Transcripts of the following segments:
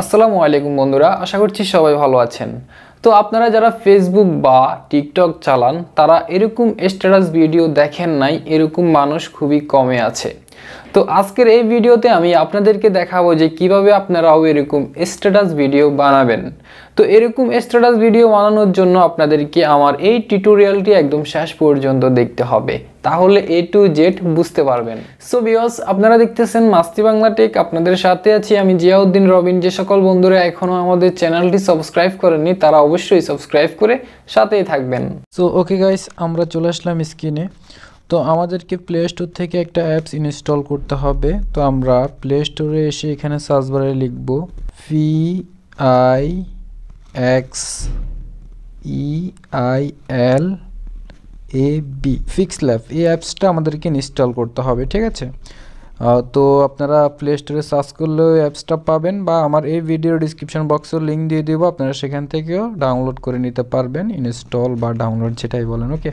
আসসালামু আলাইকুম বন্ধুরা আশা করছি সবাই ভালো আছেন তো আপনারা যারা ফেসবুক বা টিকটক চালান তারা এরকম স্ট্যাটাস ভিডিও দেখেন নাই এরকম মানুষ খুবই কমে আছে তো আজকের এই ভিডিওতে আমি আপনাদেরকে দেখাবো যে কিভাবে আপনারাও এরকম স্ট্যাটাস ভিডিও বানাবেন তো এরকম স্ট্যাটাস ভিডিও বানানোর জন্য আপনাদেরকে আমার এই টিউটোরিয়ালটি একদম শেষ পর্যন্ত দেখতে হবে তাহলে এ টু জেড বুঝতে পারবেন সো বিয়স আপনারা দেখতেছেন মাস্তি বাংলা টেক আপনাদের সাথে আছি আমি জিয়াউদ্দিন রবিন যে সকল বন্ধুরা এখনও আমাদের চ্যানেলটি সাবস্ক্রাইব করেননি তারা অবশ্যই সাবস্ক্রাইব করে সাথেই থাকবেন সো ওকে গাইস আমরা চলে আসলাম স্ক্রিনে তো আমাদেরকে প্লে স্টোর থেকে একটা অ্যাপস ইনস্টল করতে হবে তো আমরা প্লে স্টোরে এসে এখানে সার্চ বারে লিখব F I X E I L A B fix lab এই অ্যাপসটা আমাদেরকে ইনস্টল করতে হবে ঠিক আছে তো আপনারা প্লে স্টোরে সার্চ করলেও অ্যাপসটা পাবেন বা আমার এই ভিডিও ডিসক্রিপশন বক্সেও লিঙ্ক দিয়ে দেবো আপনারা সেখান থেকেও ডাউনলোড করে নিতে পারবেন ইনস্টল বা ডাউনলোড যেটাই বলেন ওকে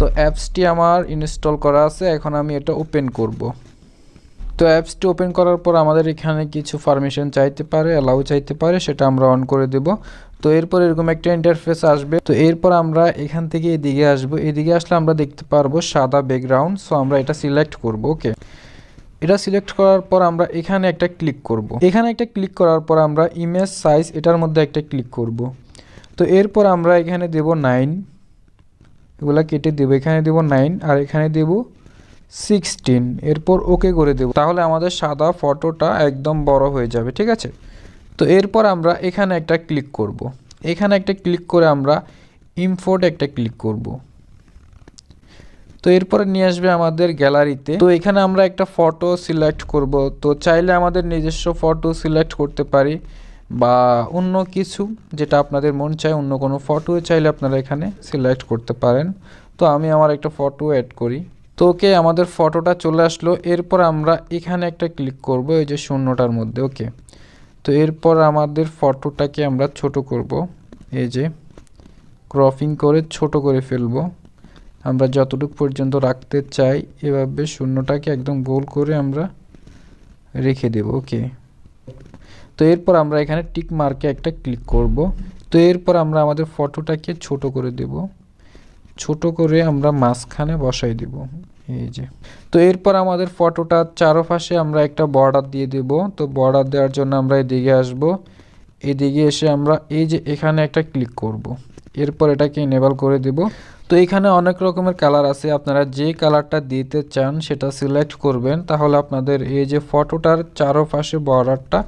তো অ্যাপসটি আমার ইনস্টল করা আছে এখন আমি এটা ওপেন করব। তো অ্যাপসটি ওপেন করার পর আমাদের এখানে কিছু পারমিশন চাইতে পারে অ্যালাউ চাইতে পারে সেটা আমরা অন করে দেব তো এরপর এরকম একটা ইন্টারফেস আসবে তো এরপর আমরা এখান থেকে এদিকে আসবো এদিকে আসলে আমরা দেখতে পারবো সাদা ব্যাকগ্রাউন্ড সো আমরা এটা সিলেক্ট করব ওকে এটা সিলেক্ট করার পর আমরা এখানে একটা ক্লিক করব। এখানে একটা ক্লিক করার পর আমরা ইমেজ সাইজ এটার মধ্যে একটা ক্লিক করব। তো এরপর আমরা এখানে দেব নাইন এগুলো কেটে দেবো এখানে দেব নাইন আর এখানে দেব সিক্সটিন এরপর ওকে করে দেব তাহলে আমাদের সাদা ফটোটা একদম বড় হয়ে যাবে ঠিক আছে তো এরপর আমরা এখানে একটা ক্লিক করব। এখানে একটা ক্লিক করে আমরা ইম্পোর্ট একটা ক্লিক করব। তো এরপরে নিয়ে আসবে আমাদের গ্যালারিতে তো এখানে আমরা একটা ফটো সিলেক্ট করব তো চাইলে আমাদের নিজস্ব ফটো সিলেক্ট করতে পারি বা অন্য কিছু যেটা আপনাদের মন চায় অন্য কোনো ফটো চাইলে আপনারা এখানে সিলেক্ট করতে পারেন তো আমি আমার একটা ফটো অ্যাড করি তো ওকে আমাদের ফটোটা চলে আসলো এরপর আমরা এখানে একটা ক্লিক করব এই যে শূন্যটার মধ্যে ওকে তো এরপর আমাদের ফটোটাকে আমরা ছোট করব এই যে ক্রপিং করে ছোট করে ফেলব আমরা যতটুকু পর্যন্ত রাখতে চাই এভাবে শূন্যটাকে একদম গোল করে আমরা রেখে দেব ওকে তো এরপর আমরা এখানে টিক মার্কে একটা ক্লিক করব তো এরপর আমরা আমাদের ফটোটাকে ছোট করে দেব ছোট করে আমরা মাঝখানে বসাই দেব এই যে তো এরপর আমাদের ফটোটার চারোপাশে আমরা একটা বর্ডার দিয়ে দেব তো বর্ডার দেওয়ার জন্য আমরা এদিকে আসব এদিকে এসে আমরা এই যে এখানে একটা ক্লিক করব। এরপর এটাকে এনেবল করে দেব তো এখানে অনেক রকমের কালার আছে আপনারা যে কালারটা দিতে চান সেটা সিলেক্ট করবেন তাহলে আপনাদের এই যে ফটোটার চারোপাশে বর্ডারটা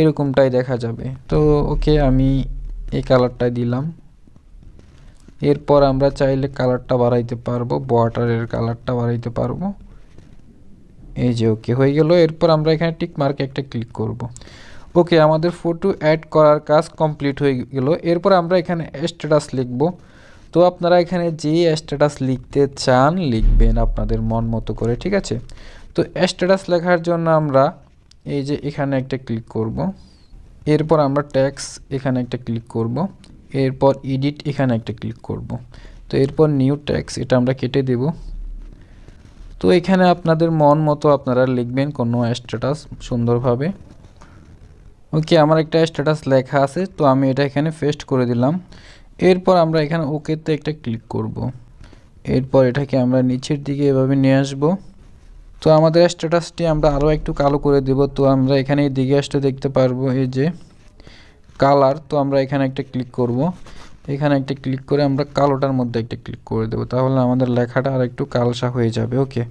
এরকমটাই দেখা যাবে তো ওকে আমি এই কালারটাই দিলাম এরপর আমরা চাইলে কালারটা বাড়াইতে পারবো বর্ডারের কালারটা বাড়াইতে পারবো এই যে ওকে হয়ে গেল এরপর আমরা এখানে টিক মার্ক একটা ক্লিক করব। ওকে আমাদের ফটো অ্যাড করার কাজ কমপ্লিট হয়ে গেল এরপর আমরা এখানে স্ট্যাটাস লিখব তো আপনারা এখানে যে স্ট্যাটাস লিখতে চান লিখবেন আপনাদের মন মতো করে ঠিক আছে তো স্ট্যাটাস লেখার জন্য আমরা এই যে এখানে একটা ক্লিক করব। এরপর আমরা ট্যাক্স এখানে একটা ক্লিক করব। এরপর এডিট এখানে একটা ক্লিক করব। তো এরপর নিউ ট্যাক্স এটা আমরা কেটে দেব তো এখানে আপনাদের মন মতো আপনারা লিখবেন কোনো স্ট্যাটাস সুন্দরভাবে ওকে আমার একটা স্ট্যাটাস লেখা আছে তো আমি এটা এখানে পেস্ট করে দিলাম এরপর আমরা এখানে ওকেতে একটা ক্লিক করব। এরপর এটাকে আমরা নিচের দিকে এভাবে নিয়ে আসবো তো আমাদের স্ট্যাটাসটি আমরা আরও একটু কালো করে দেব তো আমরা এখানে দিকে আসতে দেখতে পারবো এই যে কালার তো আমরা এখানে একটা ক্লিক করব। এখানে একটা ক্লিক করে আমরা কালোটার মধ্যে একটা ক্লিক করে দেবো তাহলে আমাদের লেখাটা আর একটু কালসা হয়ে যাবে ওকে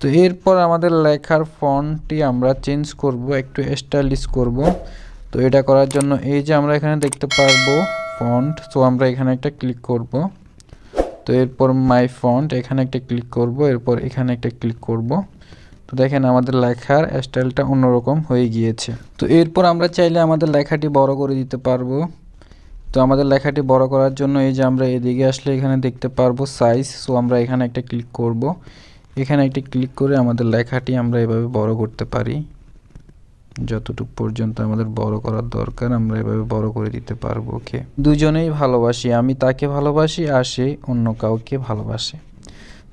তো এরপর আমাদের লেখার ফন্টটি আমরা চেঞ্জ করব একটু স্টাইলিশ করব তো এটা করার জন্য এই যে আমরা এখানে দেখতে পারবো ফন্ট তো আমরা এখানে একটা ক্লিক করব তো এরপর মাই ফন্ট এখানে একটা ক্লিক করব এরপর এখানে একটা ক্লিক করব তো দেখেন আমাদের লেখার স্টাইলটা অন্যরকম হয়ে গিয়েছে তো এরপর আমরা চাইলে আমাদের লেখাটি বড় করে দিতে পারবো তো আমাদের লেখাটি বড় করার জন্য এই যে আমরা এদিকে আসলে এখানে দেখতে পারবো সাইজ সো আমরা এখানে একটা ক্লিক করব এখানে একটা ক্লিক করে আমাদের লেখাটি আমরা এভাবে বড় করতে পারি যতটুক পর্যন্ত আমাদের বড় করার দরকার আমরা এভাবে বড় করে দিতে পারবো ওকে দুজনেই ভালোবাসি আমি তাকে ভালোবাসি আর সে অন্য কাউকে ভালোবাসে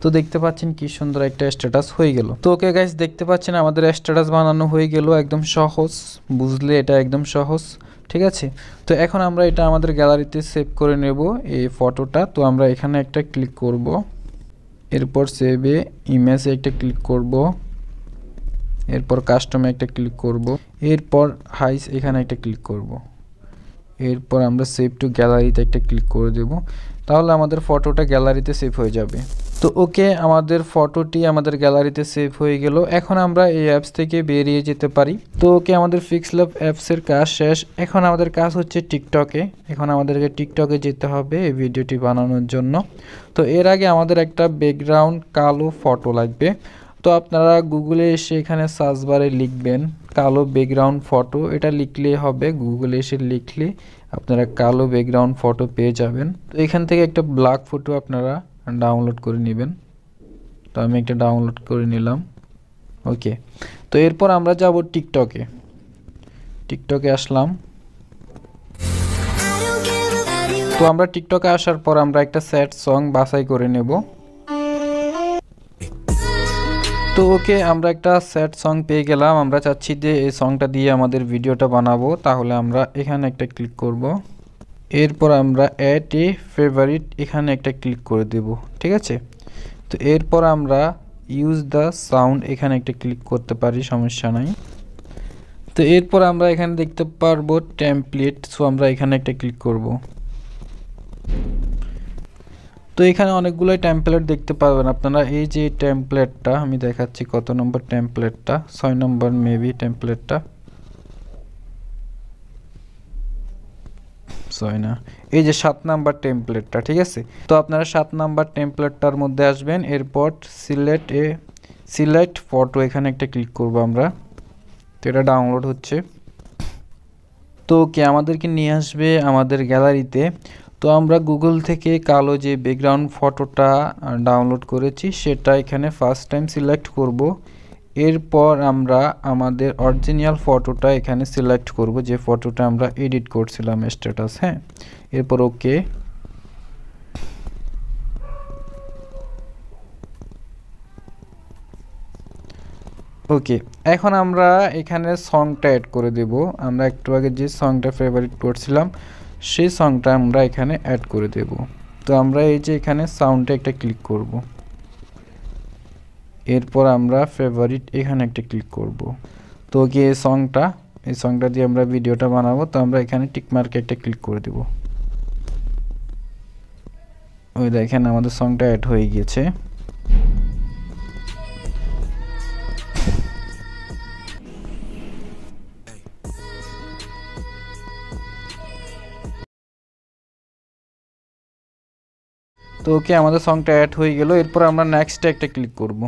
তো দেখতে পাচ্ছেন কি সুন্দর একটা স্ট্যাটাস হয়ে গেল তো ওকে গাইস দেখতে পাচ্ছেন আমাদের স্ট্যাটাস বানানো হয়ে গেল একদম সহজ বুঝলে এটা একদম সহজ ঠিক আছে তো এখন আমরা এটা আমাদের গ্যালারিতে সেভ করে নেব এই ফটোটা তো আমরা এখানে একটা ক্লিক করব এরপর সেভে ইমেজে একটা ক্লিক করব এরপর কাস্টমে একটা ক্লিক করব এরপর হাইস এখানে একটা ক্লিক করব। এরপর আমরা সেভ টু গ্যালারিতে একটা ক্লিক করে দেব তাহলে আমাদের ফটোটা গ্যালারিতে সেভ হয়ে যাবে তো ওকে আমাদের ফটোটি আমাদের গ্যালারিতে সেভ হয়ে গেল এখন আমরা এই অ্যাপস থেকে বেরিয়ে যেতে পারি তো ওকে আমাদের ফিক্সলাভ অ্যাপসের কাজ শেষ এখন আমাদের কাজ হচ্ছে টিকটকে এখন আমাদেরকে টিকটকে যেতে হবে এই ভিডিওটি বানানোর জন্য তো এর আগে আমাদের একটা ব্যাকগ্রাউন্ড কালো ফটো লাগবে তো আপনারা গুগলে এসে এখানে সার্চ বারে লিখবেন কালো ব্যাকগ্রাউন্ড ফটো এটা লিখলে হবে গুগলে এসে লিখলে আপনারা কালো ব্যাকগ্রাউন্ড ফটো পেয়ে যাবেন তো এখান থেকে একটা ব্ল্যাক ফটো আপনারা ডাউনলোড করে নেবেন তো আমি একটা ডাউনলোড করে নিলাম ওকে তো এরপর আমরা যাব টিকটকে টিকটকে আসলাম তো আমরা টিকটকে আসার পর আমরা একটা স্যাড সং বাছাই করে নেব তো ওকে আমরা একটা স্যাড সং পেয়ে গেলাম আমরা চাচ্ছি যে এই সংটা দিয়ে আমাদের ভিডিওটা বানাবো তাহলে আমরা এখানে একটা ক্লিক করব। এরপর আমরা অ্যাট এ ফেভারিট এখানে একটা ক্লিক করে দেব ঠিক আছে তো এরপর আমরা ইউজ দ্য সাউন্ড এখানে একটা ক্লিক করতে পারি সমস্যা নাই তো এরপর আমরা এখানে দেখতে পারবো টেমপ্লেট সো আমরা এখানে একটা ক্লিক করব। তো এখানে অনেকগুলোই টেমপ্লেট দেখতে পারবেন আপনারা এই যে টেমপ্লেটটা আমি দেখাচ্ছি কত নম্বর টেমপ্লেটটা ছয় নম্বর মেবি টেমপ্লেটটা ছয় না এই যে সাত নাম্বার টেমপ্লেটটা ঠিক আছে তো আপনারা সাত নাম্বার টেমপ্লেটটার মধ্যে আসবেন এরপর সিলেক্ট এ সিলেক্ট ফটো এখানে একটা ক্লিক করব আমরা তো এটা ডাউনলোড হচ্ছে তো কে আমাদেরকে নিয়ে আসবে আমাদের গ্যালারিতে তো আমরা গুগল থেকে কালো যে ব্যাকগ্রাউন্ড ফটোটা ডাউনলোড করেছি সেটা এখানে ফার্স্ট টাইম সিলেক্ট করব এরপর আমরা আমাদের অরিজিনাল ফটোটা এখানে সিলেক্ট করব যে ফটোটা আমরা এডিট করছিলাম স্ট্যাটাস হ্যাঁ এরপর ওকে ওকে এখন আমরা এখানে সংটা অ্যাড করে দেব আমরা একটু আগে যে সংটা ফেভারিট করছিলাম সেই সংটা আমরা এখানে অ্যাড করে দেব তো আমরা এই যে এখানে সাউন্ডে একটা ক্লিক করব এরপর আমরা ফেভারিট এখানে একটা ক্লিক করব তো কি এই সংটা এই সংটা দিয়ে আমরা ভিডিওটা বানাবো তো আমরা এখানে টিকমার্কে একটা ক্লিক করে দেব ওই দেখেন আমাদের সংটা অ্যাড হয়ে গিয়েছে তো ওকে আমাদের সংটা অ্যাড হয়ে গেল এরপর আমরা নেক্সট একটা ক্লিক করব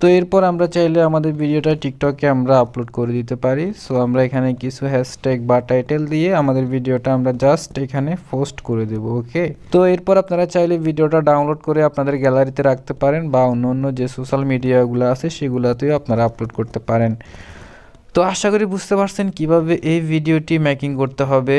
তো এরপর আমরা চাইলে আমাদের ভিডিওটা টিকটকে আমরা আপলোড করে দিতে পারি সো আমরা এখানে কিছু হ্যাশট্যাগ বা টাইটেল দিয়ে আমাদের ভিডিওটা আমরা জাস্ট এখানে পোস্ট করে দেব ওকে তো এরপর আপনারা চাইলে ভিডিওটা ডাউনলোড করে আপনাদের গ্যালারিতে রাখতে পারেন বা অন্য অন্য যে সোশ্যাল মিডিয়াগুলো আছে সেগুলোতেও আপনারা আপলোড করতে পারেন তো আশা করি বুঝতে পারছেন কিভাবে এই ভিডিওটি মেকিং করতে হবে